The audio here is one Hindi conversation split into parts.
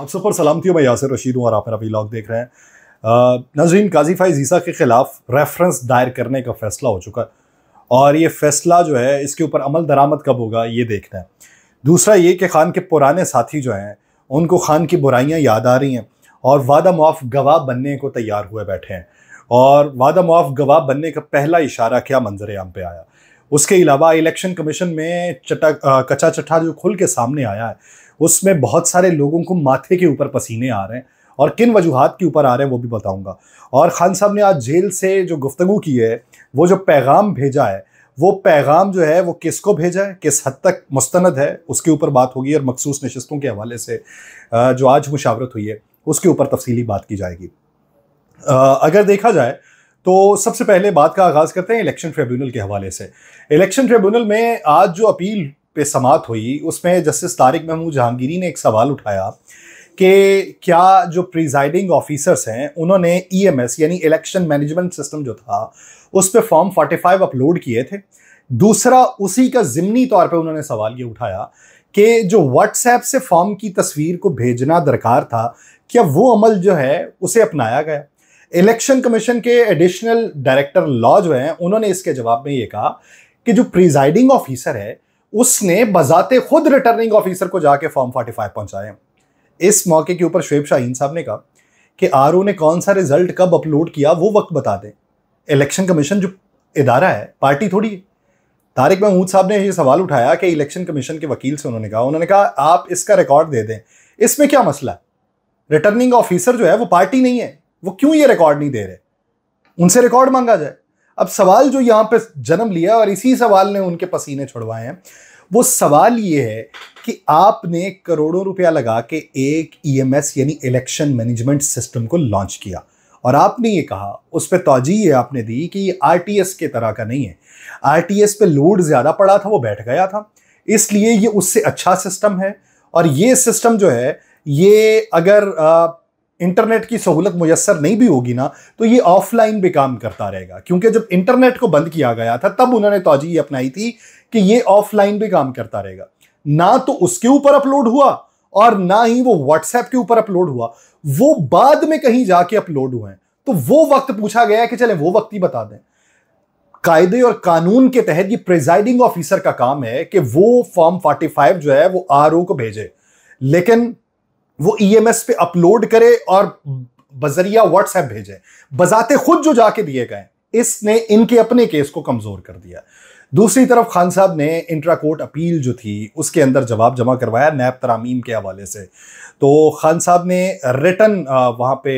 आप सब पर सलामती मैं यासर रशीद हूँ और आप मेरा व्लॉग देख रहे हैं नजरीन काजी फाइज ईसा के ख़िलाफ़ रेफरेंस दायर करने का फ़ैसला हो चुका है और ये फ़ैसला जो है इसके ऊपर अमल दरामद कब होगा ये देखना है दूसरा ये कि खान के पुराने साथी जो हैं उनको खान की बुराइयाँ याद आ रही हैं और वादा मुआफ़ गवाह बनने को तैयार हुए बैठे हैं और वादा मुआफ़ गवाह बनने का पहला इशारा क्या मंजर आम पे आया उसके अलावा इलेक्शन कमीशन में चटा कचा चटा जो खुल के सामने आया है उसमें बहुत सारे लोगों को माथे के ऊपर पसीने आ रहे हैं और किन वजूहत के ऊपर आ रहे हैं वो भी बताऊंगा और ख़ान साहब ने आज जेल से जो गुफ्तु की है वो जो पैगाम भेजा है वो पैगाम जो है वो किसको भेजा है किस हद तक मुस्तंद है उसके ऊपर बात होगी और मखसूस नशस्तों के हवाले से जो आज मुशावरत हुई है उसके ऊपर तफसीली बात की जाएगी अगर देखा जाए तो सबसे पहले बात का आगाज़ करते हैं इलेक्शन ट्रिब्यूनल के हवाले से इलेक्शन ट्रिब्यूनल में आज जो अपील पे समाप्त हुई उसमें जस्टिस तारिक महमूद जहांगीरी ने एक सवाल उठाया कि क्या जो प्रिजाइडिंग ऑफिसर्स हैं उन्होंने ईएमएस e यानी इलेक्शन मैनेजमेंट सिस्टम जो था उस पर फॉर्म 45 अपलोड किए थे दूसरा उसी का ज़िमनी तौर पे उन्होंने सवाल ये उठाया कि जो व्हाट्सएप से फॉर्म की तस्वीर को भेजना दरकार था क्या वो अमल जो है उसे अपनाया गया इलेक्शन कमीशन के एडिशनल डायरेक्टर लॉ जो हैं उन्होंने इसके जवाब में ये कहा कि जो प्रिजाइडिंग ऑफिसर है उसने बजाते खुद रिटर्निंग ऑफिसर को जाके फॉर्म फोर्टी फाइव पहुंचाए इस मौके के ऊपर शुएब शाहीन साहब ने कहा कि आर ने कौन सा रिजल्ट कब अपलोड किया वो वक्त बता दें इलेक्शन कमीशन जो इदारा है पार्टी थोड़ी है तारिक महमूद साहब ने ये सवाल उठाया कि इलेक्शन कमीशन के वकील से उन्होंने कहा उन्होंने कहा आप इसका रिकॉर्ड दे दें इसमें क्या मसला रिटर्निंग ऑफिसर जो है वो पार्टी नहीं है वो क्यों ये रिकॉर्ड नहीं दे रहे उनसे रिकॉर्ड मांगा जाए अब सवाल जो यहाँ पे जन्म लिया और इसी सवाल ने उनके पसीने छुड़वाए हैं वो सवाल ये है कि आपने करोड़ों रुपया लगा के एक ईएमएस e यानी इलेक्शन मैनेजमेंट सिस्टम को लॉन्च किया और आपने ये कहा उस पर तोजी ये आपने दी कि ये आर के तरह का नहीं है आर पे लोड ज़्यादा पड़ा था वो बैठ गया था इसलिए ये उससे अच्छा सिस्टम है और ये सिस्टम जो है ये अगर आ, इंटरनेट की सहूलत मुयसर नहीं भी होगी ना तो ये ऑफलाइन भी काम करता रहेगा क्योंकि जब इंटरनेट को बंद किया गया था तब उन्होंने तोजी अपनाई थी कि ये ऑफलाइन भी काम करता रहेगा ना तो उसके ऊपर अपलोड हुआ और ना ही वो व्हाट्सएप के ऊपर अपलोड हुआ वो बाद में कहीं जाके अपलोड हुए तो वो वक्त पूछा गया कि चले वो वक्त ही बता दें कायदे और कानून के तहत ये प्रिजाइडिंग ऑफिसर का काम है कि वो फॉर्म 45 जो है वो आर को भेजे लेकिन वो ईएमएस e पे अपलोड करे और बजरिया व्हाट्सएप भेजे बजाते खुद जो जाके दिए गए इसने इनके अपने केस को कमजोर कर दिया दूसरी तरफ खान साहब ने इंट्रा कोर्ट अपील जो थी उसके अंदर जवाब जमा करवाया नैब तरामीम के हवाले से तो खान साहब ने रिटर्न वहाँ पे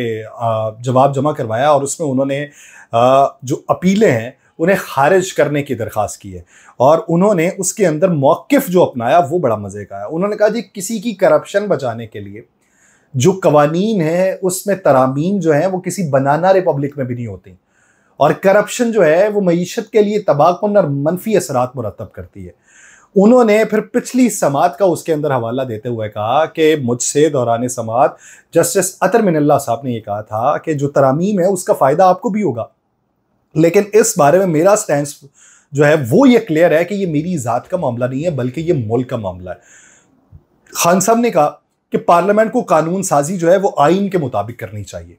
जवाब जमा करवाया और उसमें उन्होंने जो अपीलें हैं उन्हें खारिज करने की दरख्वास्त की है और उन्होंने उसके अंदर मौक़ जो अपनाया वो बड़ा मज़े का है उन्होंने कहा जी किसी की करप्शन बचाने के लिए जो कवानीन है उसमें तरामीम जो है वो किसी बनाना रिपब्लिक में भी नहीं होती और करप्शन जो है वो मीशत के लिए तबाहकुन और मनफी असरात मुरतब करती है उन्होंने फिर पिछली समात का उसके अंदर हवाला देते हुए कहा कि मुझसे दौरान समात जस्टिस अतर मिनल्ला साहब ने यह कहा था कि जो तरामीम है उसका फ़ायदा आपको भी होगा लेकिन इस बारे में मेरा स्टैंड जो है वो ये क्लियर है कि ये मेरी ज़ात का मामला नहीं है बल्कि ये मुल्क का मामला है खान साहब ने कहा कि पार्लियामेंट को कानून साजी जो है वो आइन के मुताबिक करनी चाहिए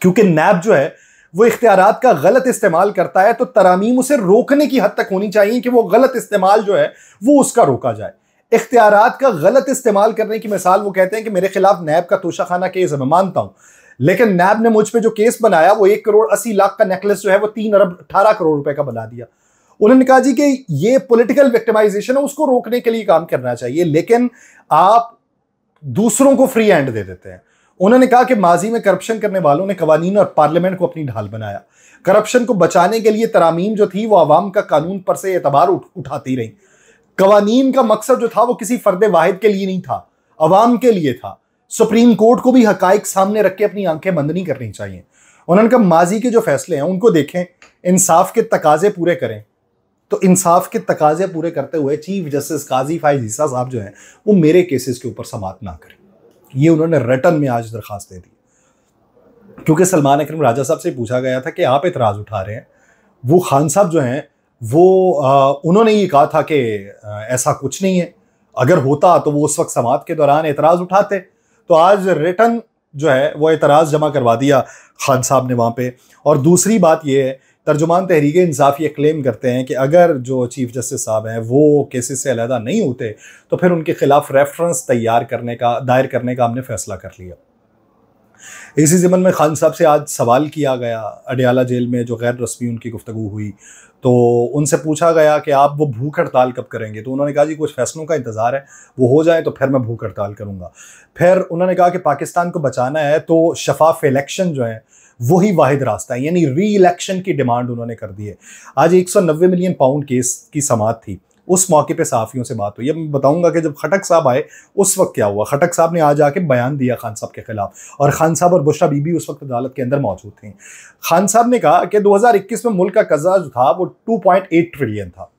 क्योंकि नैब जो है वो इख्तियार का गलत इस्तेमाल करता है तो तरामीम उसे रोकने की हद तक होनी चाहिए कि वो गलत इस्तेमाल जो है वो उसका रोका जाए इख्तियारात का गलत इस्तेमाल करने की मिसाल वो कहते हैं कि मेरे खिलाफ नैब का तोशाखाना केस मैं मानता हूँ लेकिन नैब ने मुझ पर जो केस बनाया वो एक करोड़ अस्सी लाख का नेकलेस जो है वो तीन अरब अठारह करोड़ रुपए का बना दिया उन्होंने कहा जी कि ये पॉलिटिकल विक्टिमाइजेशन है उसको रोकने के लिए काम करना चाहिए लेकिन आप दूसरों को फ्री हैंड दे देते हैं उन्होंने कहा कि माजी में करप्शन करने वालों ने कवानीन और पार्लियामेंट को अपनी ढाल बनाया करप्शन को बचाने के लिए तरामीम जो थी वो आवाम का कानून पर से एतबार उठ, उठाती रही कवानीन का मकसद जो था वो किसी फर्द वाहिद के लिए नहीं था आवाम के लिए था सुप्रीम कोर्ट को भी हकाइक सामने रख के अपनी आंखें बंद नहीं करनी चाहिए उन्होंने कहा माजी के जो फैसले हैं उनको देखें इंसाफ के तकाजे पूरे करें तो इंसाफ के तकाजे पूरे करते हुए चीफ जस्टिस काजी फाइज ईसा साहब जो हैं वो मेरे केसेस के ऊपर समाप्त ना करें ये उन्होंने रिटर्न में आज दरख्वास्त दे दी क्योंकि सलमान अक्रम राजा साहब से पूछा गया था कि आप इतराज़ उठा रहे हैं वो खान साहब जो हैं वो आ, उन्होंने ये कहा था कि ऐसा कुछ नहीं है अगर होता तो वो उस वक्त समाप्त के दौरान एतराज़ उठाते तो आज रिटर्न जो है वो एतराज़ जमा करवा दिया खान साहब ने वहाँ पे और दूसरी बात ये है तर्जुमान तहरीक इंसाफ ये क्लेम करते हैं कि अगर जो चीफ जस्टिस साहब हैं वो केसेस से अलहदा नहीं होते तो फिर उनके खिलाफ रेफरेंस तैयार करने का दायर करने का हमने फैसला कर लिया इसी ज़मन में खान साहब से आज सवाल किया गया अडियाला जेल में जो गैर रस्मी उनकी गुफ्तु हुई तो उनसे पूछा गया कि आप वो भूख हड़ताल कब करेंगे तो उन्होंने कहा जी कुछ फैसलों का इंतज़ार है वो हो जाए तो फिर मैं भूख हड़ताल करूँगा फिर उन्होंने कहा कि पाकिस्तान को बचाना है तो शफाफ इलेक्शन जो है वही वाहिद रास्ता है यानी री इलेक्शन की डिमांड उन्होंने कर दी है आज एक मिलियन पाउंड केस की समात थी उस मौके पे सहाफ़ियों से बात हुई अब मैं बताऊंगा कि जब खटक साहब आए उस वक्त क्या हुआ खटक साहब ने आज आके बयान दिया खान साहब के खिलाफ और खान साहब और बुशरा बीबी उस वक्त अदालत के अंदर मौजूद थी खान साहब ने कहा कि दो में मुल्क का कर्जा जो था वो टू ट्रिलियन था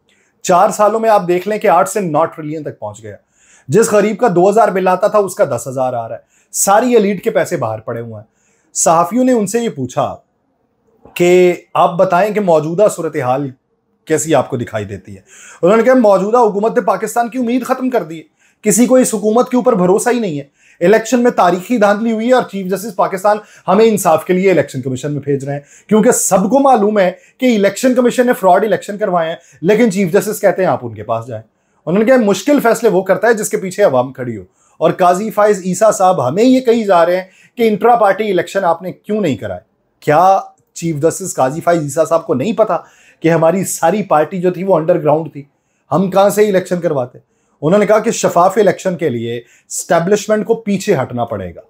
चार सालों में आप देख लें कि आठ से नौ ट्रिलियन तक पहुंच गया जिस गरीब का दो बिल आता था उसका दस आ रहा है सारी अलीट के पैसे बाहर पड़े हुए हैं सहाफ़ियों ने उनसे ये पूछा कि आप बताएं कि मौजूदा सूरत हाल कैसी आपको दिखाई देती है उन्होंने कहा मौजूदा हुकूमत ने पाकिस्तान की उम्मीद ख़त्म कर दी है किसी को इस हुकूमत के ऊपर भरोसा ही नहीं है इलेक्शन में तारीखी धांधली हुई है और चीफ जस्टिस पाकिस्तान हमें इंसाफ के लिए इलेक्शन कमीशन में भेज रहे हैं क्योंकि सबको मालूम है कि इलेक्शन कमीशन ने फ्रॉड इलेक्शन करवाए हैं लेकिन चीफ जस्टिस कहते हैं आप उनके पास जाए उन्होंने कहा मुश्किल फैसले वो करता है जिसके पीछे अवाम खड़ी हो और काजी फाइज ईसा साहब हमें ये कही जा रहे हैं कि इंट्रा पार्टी इलेक्शन आपने क्यों नहीं कराए क्या चीफ जस्टिस काजी फाइज ईसा साहब को नहीं पता कि हमारी सारी पार्टी जो थी वो अंडरग्राउंड थी हम कहाँ से इलेक्शन करवाते उन्होंने कहा कि शफाफ इलेक्शन के लिए स्टैब्लिशमेंट को पीछे हटना पड़ेगा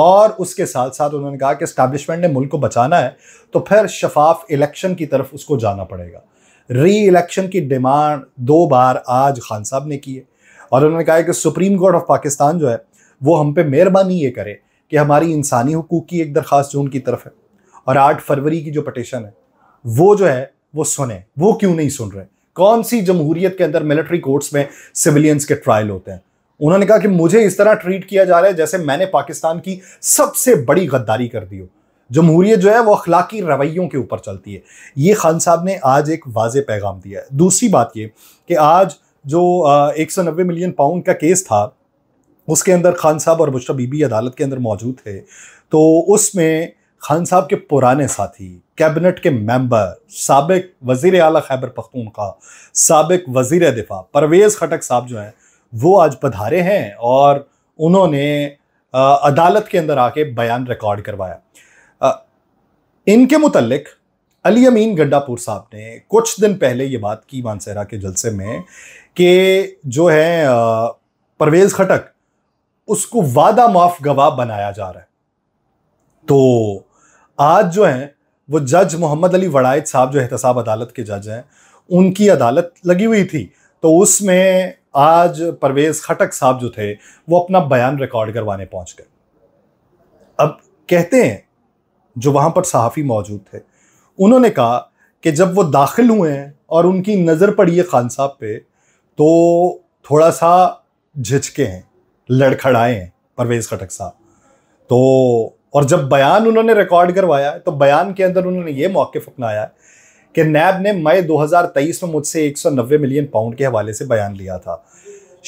और उसके साथ साथ उन्होंने कहा कि स्टैब्लिशमेंट ने मुल्क को बचाना है तो फिर शफाफ इलेक्शन की तरफ उसको जाना पड़ेगा री इलेक्शन की डिमांड दो बार आज खान साहब ने की है और उन्होंने कहा कि सुप्रीम कोर्ट ऑफ पाकिस्तान जो है वो हम पे मेहरबानी ये करे कि हमारी इंसानी हकूक़ की एक दरख्वास्त जो उनकी तरफ है और आठ फरवरी की जो पटिशन है वो जो है वो सुने वो क्यों नहीं सुन रहे कौन सी जमहूरियत के अंदर मिलिट्री कोर्ट्स में सिविलियंस के ट्रायल होते हैं उन्होंने कहा कि मुझे इस तरह ट्रीट किया जा रहा है जैसे मैंने पाकिस्तान की सबसे बड़ी गद्दारी कर दी हो जमहूरियत जो है वो अखलाकी रवैयों के ऊपर चलती है ये खान साहब ने आज एक वाज पैगाम दिया है दूसरी बात ये कि आज जो एक सौ नब्बे मिलियन पाउंड का केस था उसके अंदर खान साहब और मुश्रा बीबी अदालत के अंदर मौजूद थे तो उसमें खान साहब के पुराने साथी कैबिनेट के मेंबर सबक वजीर अली खैबर पख्तूनखा सबक वजीर दिफा परवेज़ खटक साहब जो हैं वो आज पधारे हैं और उन्होंने अदालत के अंदर आके बयान रिकॉर्ड करवाया इनके मतलब अली अमीन गड्डापुर साहब ने कुछ दिन पहले ये बात की मानसहरा के जलसे में कि जो है परवेज़ खटक उसको वादा माफ गवाह बनाया जा रहा है तो आज जो है वो जज मोहम्मद अली वड़ाइद साहब जो एहतसाब अदालत के जज हैं उनकी अदालत लगी हुई थी तो उसमें आज परवेज़ खटक साहब जो थे वो अपना बयान रिकॉर्ड करवाने पहुंच गए अब कहते हैं जो वहाँ पर सहाफ़ी मौजूद थे उन्होंने कहा कि जब वो दाखिल हुए हैं और उनकी नज़र पड़ी है खान साहब पे तो थोड़ा सा झिझके हैं लड़खड़ाए हैं परवेज़ खटक साहब तो और जब बयान उन्होंने रिकॉर्ड करवाया तो बयान के अंदर उन्होंने ये मौके अपनाया कि नैब ने मई 2023 में मुझसे 190 मिलियन पाउंड के हवाले से बयान लिया था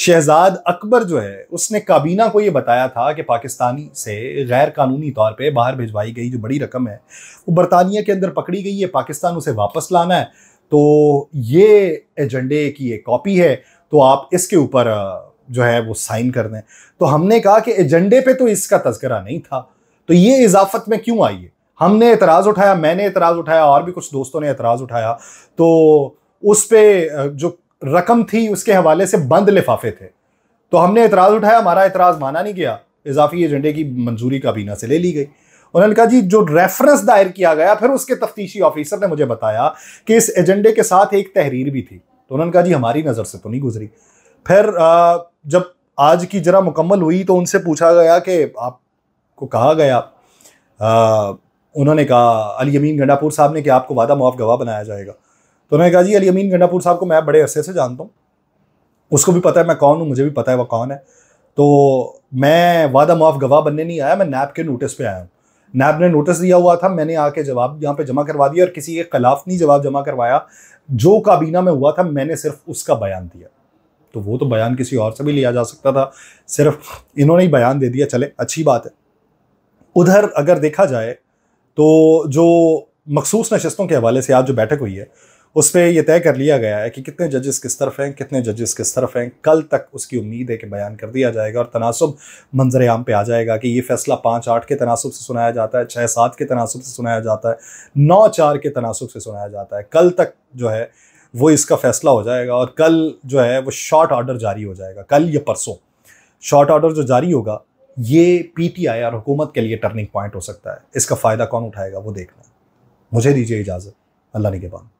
शहजाद अकबर जो है उसने काबीना को ये बताया था कि पाकिस्तानी से गैर कानूनी तौर पे बाहर भिजवाई गई जो बड़ी रकम है वो बरतानिया के अंदर पकड़ी गई है पाकिस्तान उसे वापस लाना है तो ये एजेंडे की एक कॉपी है तो आप इसके ऊपर जो है वो साइन कर दें तो हमने कहा कि एजेंडे पे तो इसका तस्करा नहीं था तो ये इजाफत में क्यों आई है हमने एतराज़ उठाया मैंने एतराज़ उठाया और भी कुछ दोस्तों ने एतराज़ उठाया तो उस पर जो रकम थी उसके हवाले से बंद लिफाफे थे तो हमने एतराज़ उठाया हमारा एतराज़ माना नहीं गया इजाफी एजेंडे की मंजूरी काबीना से ले ली गई उन्होंने कहा जी जो रेफरेंस दायर किया गया फिर उसके तफ्तीशी ऑफिसर ने मुझे बताया कि इस एजेंडे के साथ एक तहरीर भी थी तो उन्होंने कहा जी हमारी नज़र से तो नहीं गुजरी फिर जब आज की जरा मुकम्मल हुई तो उनसे पूछा गया कि आप को कहा गया आ, उन्होंने कहा अली अमीन गंडापुर साहब ने कि आपको वादा मुआफ गवाह बनाया जाएगा तो उन्होंने कहा जी अली अमीन गंडापुर साहब को मैं बड़े अरसे से जानता हूँ उसको भी पता है मैं कौन हूँ मुझे भी पता है वह कौन है तो मैं वादा मुआफ गवाह बनने नहीं आया मैं नैब के नोटिस पे आया हूँ नैब ने नोटिस दिया हुआ था मैंने आके जवाब यहाँ पे जमा करवा दिया और किसी के खिलाफ नहीं जवाब जमा करवाया जो काबीना में हुआ था मैंने सिर्फ उसका बयान दिया तो वो तो बयान किसी और से भी लिया जा सकता था सिर्फ इन्होंने ही बयान दे दिया चले अच्छी बात है उधर अगर देखा जाए तो जो मखसूस नशस्तों के हवाले से आज जो बैठक हुई है उस पर यह तय कर लिया गया है कि कितने जजेस किस तरफ हैं कितने जजेस किस तरफ हैं कल तक उसकी उम्मीद है कि बयान कर दिया जाएगा और तनासब मंजर आम पे आ जाएगा कि ये फैसला पाँच आठ के तनासब से सुनाया जाता है छः सात के तनासब से सुनाया जाता है नौ चार के तनासब से सुनाया जाता है कल तक जो है वो इसका फैसला हो जाएगा और कल जो है वो शॉर्ट ऑर्डर जारी हो जाएगा कल या परसों शॉर्ट ऑर्डर जो जारी होगा ये पी टी आई आर हुकूमत के लिए टर्निंग पॉइंट हो सकता है इसका फ़ायदा कौन उठाएगा वो देखना मुझे दीजिए इजाज़त अल्लाह ने के बाद